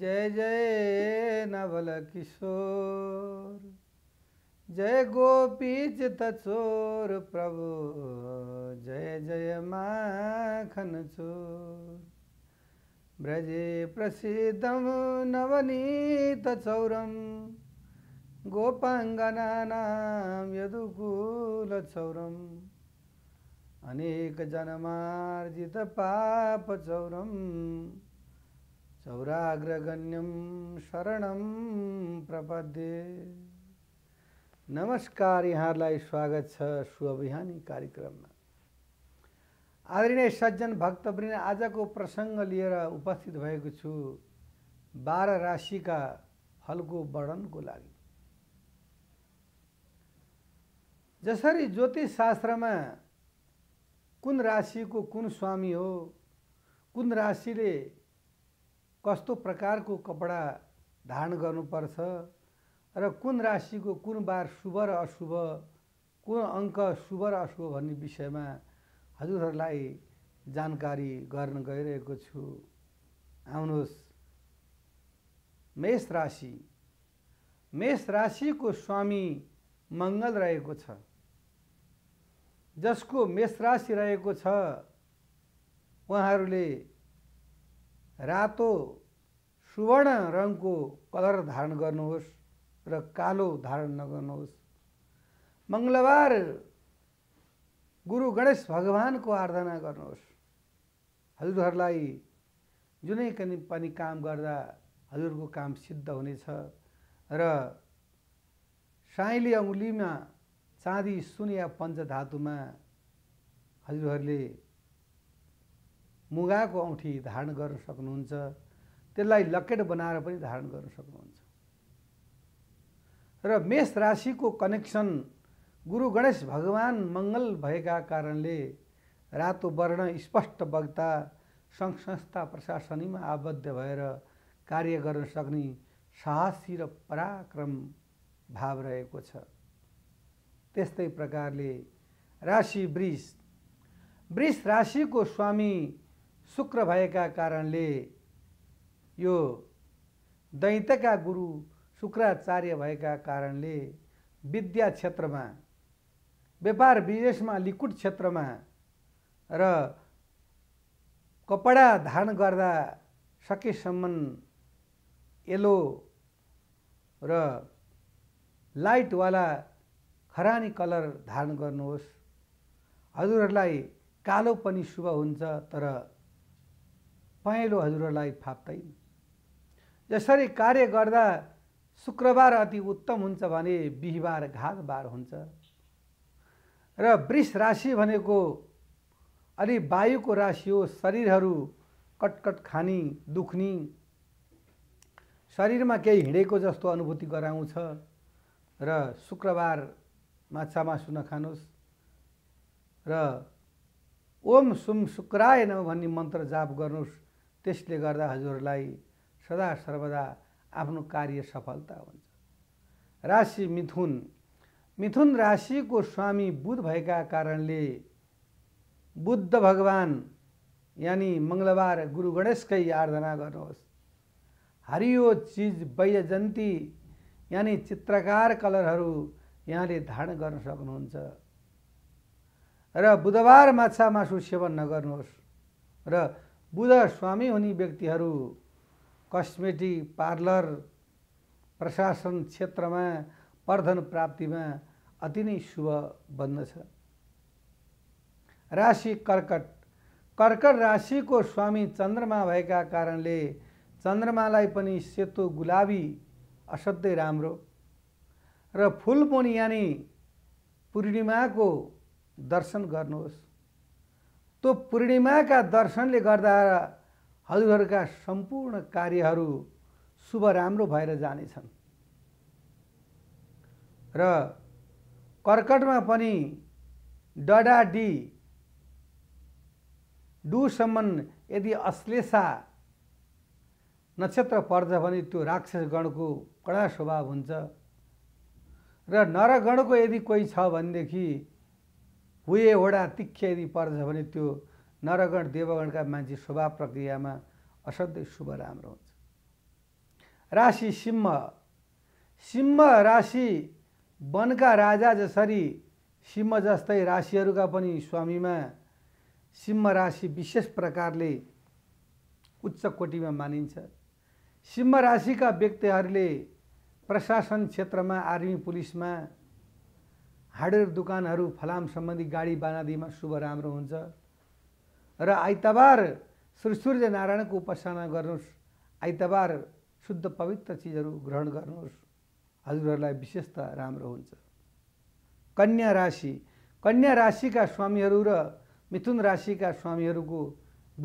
जय जय नवल किशोर जय गोपी चित प्रभु जय जय माखन चोर ब्रजे प्रसिद्धं नवनीतचौरं गोपाङ्गनानां यदुकुलचौरम् अनेकजन्मार्जितपापचौरम् चौराग्रगण्यं शरणं प्रपद्ये नमस्कार यहाँहरूलाई स्वागत छ सुअभिहानी कार्यक्रममा आदरणीय सज्जन भक्तवृन्द आजको प्रसङ्ग लिएर उपस्थित भएको छु बाह्र राशिका फलको वर्णनको लागि जसरी ज्योतिष शास्त्रमा कुन राशिको कुन स्वामी हो कुन राशिले कस्तो प्रकारको कपडा धारण गर्नुपर्छ र कुन राशिको कुन बार शुभ र अशुभ कुन अङ्क शुभ र अशुभ भन्ने विषयमा हजुरहरूलाई जानकारी गर्न गइरहेको छु आउनुहोस् मेष राशि मेष राशिको स्वामी मङ्गल रहेको छ जसको मेष राशि रहेको छ उहाँहरूले रातो सुवर्ण रङको कलर धारण गर्नुहोस् र कालो धारण नगर्नुहोस् मङ्गलबार गुरु गणेश भगवानको आराधना गर्नुहोस् हजुरहरूलाई जुनै पनि काम गर्दा हजुरको काम सिद्ध हुनेछ र साइली औँलीमा चाँदी सुन या पञ्चधातुमा हजुरहरूले मुगाको औँठी धारण गर्न सक्नुहुन्छ त्यसलाई लकेट बनाएर पनि धारण गर्न सक्नुहुन्छ र मेष राशिको कनेक्सन गुरु गणेश भगवान् मङ्गल भएका कारणले रातो वर्ण स्पष्ट वक्ता सङ्घ संस्था प्रशासनीमा आबद्ध भएर कार्य गर्न सक्ने साहसी र पराक्रम भाव रहेको छ त्यस्तै प्रकारले राशि वृष वृष राशिको स्वामी शुक्र भएका कारणले यो दैतका गुरु शुक्राचार्य भएका कारणले विद्या क्षेत्रमा व्यापार विदेशमा लिकुट क्षेत्रमा र कपडा धारण गर्दा सकेसम्म येलो र लाइटवाला खरानी कलर धारण गर्नुहोस् हजुरहरूलाई कालो पनि शुभ हुन्छ तर पहेँलो हजुरहरूलाई फाप्दैन जसरी कार्य गर्दा शुक्रबार अति उत्तम हुन्छ भने बिहिबार घातबार हुन्छ र वृष राशि भनेको अलि वायुको राशि हो शरीरहरू कटकट खानी दुख्ने शरीरमा केही हिँडेको जस्तो अनुभूति गराउँछ र शुक्रबार माछा मासु नखानुहोस् र ओम सुम शुक्राय नम भन्ने मन्त्र जाप गर्नुहोस् त्यसले गर्दा हजुरलाई सदा सर्वदा आफ्नो कार्य सफलता हुन्छ राशि मिथुन मिथुन राशिको स्वामी बुध भएका कारणले बुद्ध भगवान यानि मङ्गलबार गुरु गणेशकै आराधना गर्नुहोस् हरियो चिज वैजन्ती यानि चित्रकार कलरहरू यहाँले धारण गर्न सक्नुहुन्छ र बुधबार माछा मासु सेवन नगर्नुहोस् र बुध स्वामी हुने व्यक्तिहरू कस्मेटिक पार्लर प्रशासन क्षेत्रमा प्रधन प्राप्तिमा अति नै शुभ बन्दछ राशि कर्कट कर्कट राशिको स्वामी चन्द्रमा भएका कारणले चन्द्रमालाई पनि सेतो गुलाबी असाध्यै राम्रो र फुलमुनि यानि पूर्णिमाको दर्शन गर्नुहोस् त्यो पूर्णिमाका दर्शनले गर्दा हजुरहरूका सम्पूर्ण कार्यहरू शुभ राम्रो भएर जानेछन् र कर्कटमा पनि डडाडी डी डुसम्म यदि अश्लेषा नक्षत्र पर्छ भने त्यो राक्षस गणको कडा स्वभाव हुन्छ र नरगणको यदि कोही छ भनेदेखि हुए होडा तिख्य यदि पर्छ भने त्यो नरगण देवगणका मान्छे स्वभाव प्रक्रियामा असाध्यै शुभ राम्रो हुन्छ राशि सिंह सिंह राशि वनका राजा जसरी सिंह जस्तै राशिहरूका पनि स्वामीमा सिंह राशि विशेष प्रकारले उच्च कोटिमा मानिन्छ सिंह राशिका व्यक्तिहरूले प्रशासन क्षेत्रमा आर्मी पुलिसमा हार्डवेयर दोकानहरू फलाम सम्बन्धी गाडी बानादीमा शुभ राम्रो हुन्छ र आइतबार श्री नारायणको उपासना गर्नुहोस् आइतबार शुद्ध पवित्र चिजहरू ग्रहण गर्नुहोस् हजुरहरूलाई विशेषत राम्रो हुन्छ कन्या राशि कन्या राशिका स्वामीहरू र मिथुन राशिका स्वामीहरूको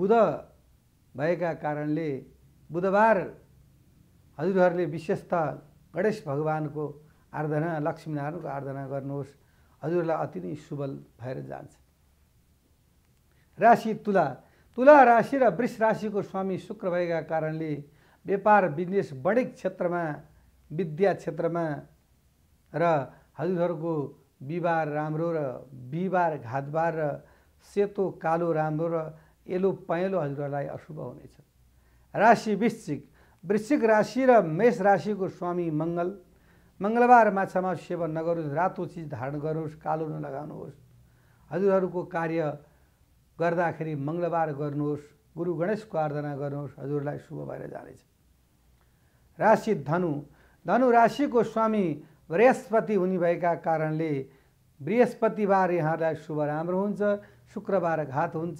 बुध भएका कारणले बुधबार हजुरहरूले विशेषतः गणेश भगवानको आराधना लक्ष्मीनारायणको आराधना गर्नुहोस् हजुरलाई अति नै सुबल भएर जान्छ राशि तुला तुला राशि र वृष राशिको स्वामी शुक्र भएका कारणले व्यापार बिजनेस बढेक क्षेत्रमा विद्या क्षेत्रमा र हजुरहरूको बिहिबार राम्रो र बिहिबार घातबार र सेतो कालो राम्रो र एलो पहेँलो हजुरहरूलाई अशुभ हुनेछ राशि वृश्चिक वृश्चिक राशि र मेष राशिको स्वामी मङ्गल मङ्गलबार माछामा सेवन नगरोस् रातो चिज धारण गर्नुहोस् कालो नलगाउनुहोस् हजुरहरूको कार्य गर्दाखेरि मङ्गलबार गर्नुहोस् गुरु गणेशको आराधना गर्नुहोस् हजुरलाई शुभ भएर जानेछ राशि धनु धनु राशिको स्वामी बृहस्पति हुने भएका कारणले बृहस्पतिबार यहाँलाई शुभ राम्रो हुन्छ शुक्रबार घात हुन्छ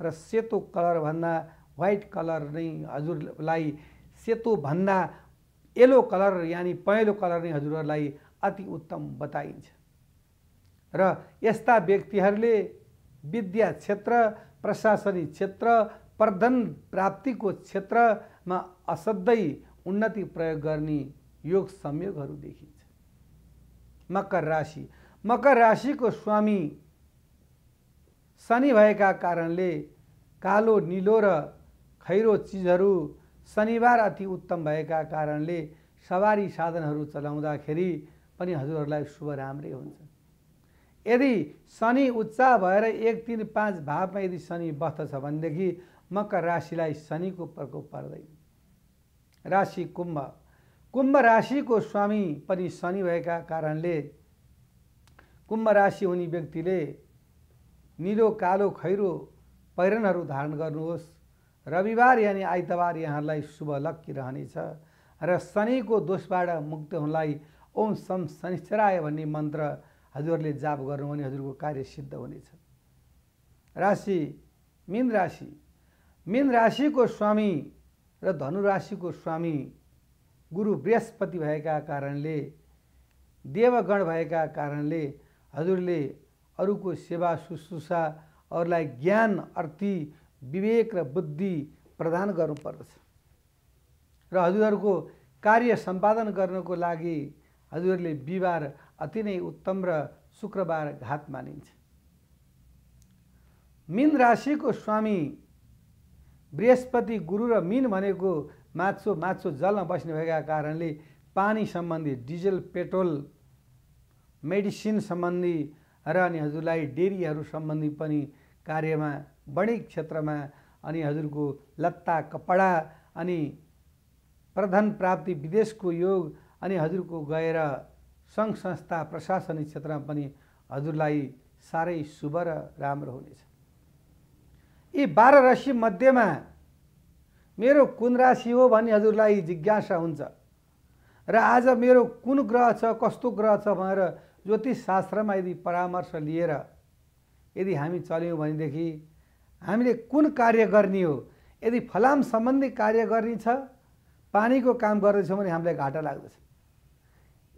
र सेतो कलरभन्दा वाइट कलर नै हजुरलाई सेतोभन्दा येलो कलर यानि पहेँलो कलर नै हजुरहरूलाई अति उत्तम बताइन्छ र यस्ता व्यक्तिहरूले विद्या क्षेत्र प्रशासनिक क्षेत्र प्रधन प्राप्तिको क्षेत्रमा असाध्यै उन्नति प्रयोग गर्ने योग संयोगहरू देखिन्छ मकर राशि मकर राशिको स्वामी शनि भएका कारणले कालो निलो र खैरो चिजहरू शनिबार अति उत्तम भएका कारणले सवारी साधनहरू चलाउँदाखेरि पनि हजुरहरूलाई शुभ राम्रै हुन्छ यदि शनि उच्च भएर एक तिन पाँच भावमा यदि शनि बस्दछ भनेदेखि मकर राशिलाई शनिको प्रकोप पर्दैन राशि कुम्भ कुम्भ राशिको स्वामी पनि शनि भएका कारणले कुम्भ राशि हुने व्यक्तिले निलो कालो खैरो पहिरनहरू धारण गर्नुहोस् रविवार यानि आइतबार यहाँहरूलाई शुभ लक्की रहनेछ र शनिको दोषबाट मुक्त हुनलाई ओम सम शनिश्चराय भन्ने मन्त्र हजुरहरूले जाप गर्नु भने हजुरको कार्य सिद्ध हुनेछ राशि मीन राशि मिन राशिको स्वामी र धनु राशिको स्वामी गुरु बृहस्पति भएका कारणले देवगण भएका कारणले हजुरले अरूको सेवा शुश्रूषा अरूलाई ज्ञान अर्थी विवेक र बुद्धि प्रदान गर्नुपर्दछ र हजुरहरूको कार्य सम्पादन गर्नको लागि हजुरहरूले बिहिबार अति नै उत्तम र शुक्रबार घात मानिन्छ मिन राशिको स्वामी बृहस्पति गुरु र मिन भनेको माछो माछो जलमा बस्ने भएका कारणले पानी सम्बन्धी डिजल पेट्रोल मेडिसिन सम्बन्धी र अनि हजुरलाई डेरीहरू सम्बन्धी पनि कार्यमा वणिक क्षेत्रमा अनि हजुरको लत्ता कपडा अनि प्रधान प्राप्ति विदेशको योग अनि हजुरको गएर सङ्घ संस्था प्रशासनिक क्षेत्रमा पनि हजुरलाई साह्रै शुभ र राम्रो हुनेछ यी बाह्र राशि मध्येमा मेरो कुन राशि हो भन्ने हजुरलाई जिज्ञासा हुन्छ र आज मेरो कुन ग्रह छ कस्तो ग्रह छ भनेर ज्योतिष शास्त्रमा यदि परामर्श लिएर यदि हामी चल्यौँ भनेदेखि हामीले कुन कार्य गर्ने हो यदि फलाम सम्बन्धी कार्य गर्ने छ पानीको काम गर्दैछौँ भने हामीलाई घाटा लाग्दछ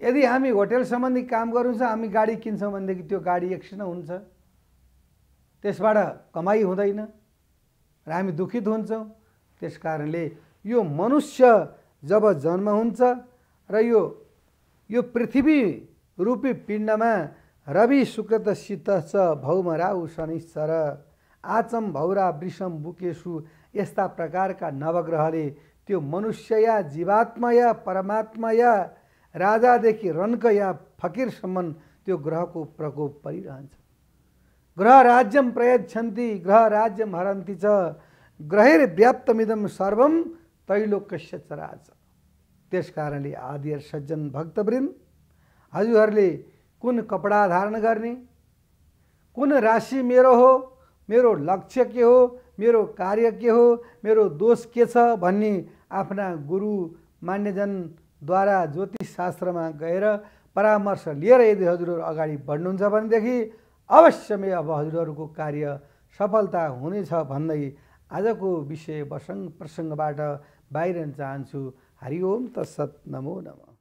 यदि हामी होटेल सम्बन्धी काम गर्नु हामी गाडी किन्छौँ भनेदेखि त्यो गाडी एकछिन हुन्छ त्यसबाट कमाइ हुँदैन र हामी दुखित हुन्छौँ त्यस कारणले यो मनुष्य जब जन्म हुन्छ र यो यो पृथ्वी रूपी पिण्डमा रवि शुक्रतसित च भौमराउ शनिश्चर आचम भौरा वृषम बुकेशु यस्ता प्रकारका नवग्रहले त्यो मनुष्य या या परमात्मा या राजादेखि रन्क या फकिरसम्म त्यो ग्रहको प्रकोप परिरहन्छ ग्रह राज्यम प्रयच्छन्ति ग्रह राज्यम हरन्ति छ ग्रहेर व्याप्तमिदम सर्वम तैलोकस्य चराच त्यस कारणले आदि सज्जन भक्तवृन्द हजुरहरूले कुन कपडा धारण गर्ने कुन राशि मेरो हो मेरो लक्ष्य के हो मेरो कार्य के हो मेरो दोष के छ भन्ने आफ्ना गुरु मान्यजनद्वारा ज्योतिष शास्त्रमा गएर परामर्श लिएर यदि हजुरहरू अगाडि बढ्नुहुन्छ भनेदेखि अवश्यमै अब हजुरहरूको कार्य सफलता हुनेछ भन्दै आजको विषय प्रसङ्ग प्रसङ्गबाट बाहिर चाहन्छु हरि हरिओम तत्सत नमो नम